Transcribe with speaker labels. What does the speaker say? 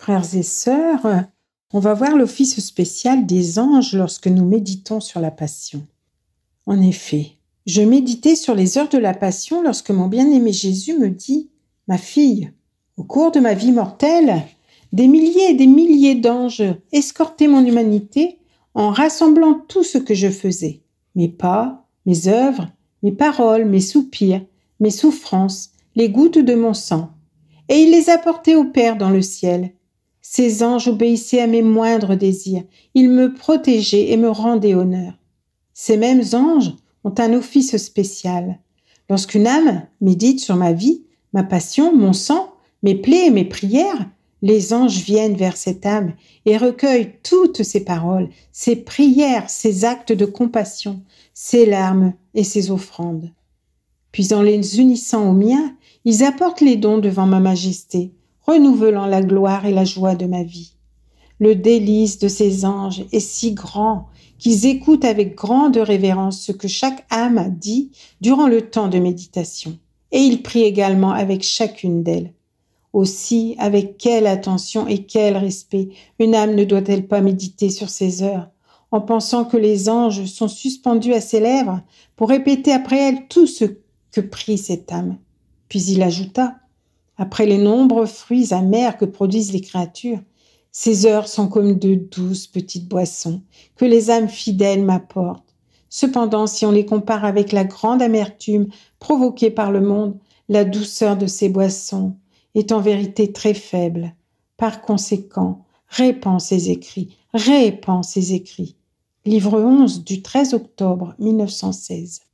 Speaker 1: Frères et sœurs, on va voir l'office spécial des anges lorsque nous méditons sur la passion. En effet, je méditais sur les heures de la passion lorsque mon bien-aimé Jésus me dit Ma fille, au cours de ma vie mortelle, des milliers et des milliers d'anges escortaient mon humanité en rassemblant tout ce que je faisais mes pas, mes œuvres, mes paroles, mes soupirs, mes souffrances, les gouttes de mon sang. Et il les apportait au Père dans le ciel, ces anges obéissaient à mes moindres désirs. Ils me protégeaient et me rendaient honneur. Ces mêmes anges ont un office spécial. Lorsqu'une âme médite sur ma vie, ma passion, mon sang, mes plaies et mes prières, les anges viennent vers cette âme et recueillent toutes ses paroles, ses prières, ses actes de compassion, ses larmes et ses offrandes. Puis en les unissant aux miens, ils apportent les dons devant ma majesté renouvelant la gloire et la joie de ma vie. Le délice de ces anges est si grand qu'ils écoutent avec grande révérence ce que chaque âme dit durant le temps de méditation, et ils prient également avec chacune d'elles. Aussi, avec quelle attention et quel respect une âme ne doit-elle pas méditer sur ses heures, en pensant que les anges sont suspendus à ses lèvres pour répéter après elle tout ce que prie cette âme. Puis il ajouta après les nombreux fruits amers que produisent les créatures, ces heures sont comme de douces petites boissons que les âmes fidèles m'apportent. Cependant, si on les compare avec la grande amertume provoquée par le monde, la douceur de ces boissons est en vérité très faible. Par conséquent, répand ces écrits, répands ces écrits. Livre 11 du 13 octobre 1916.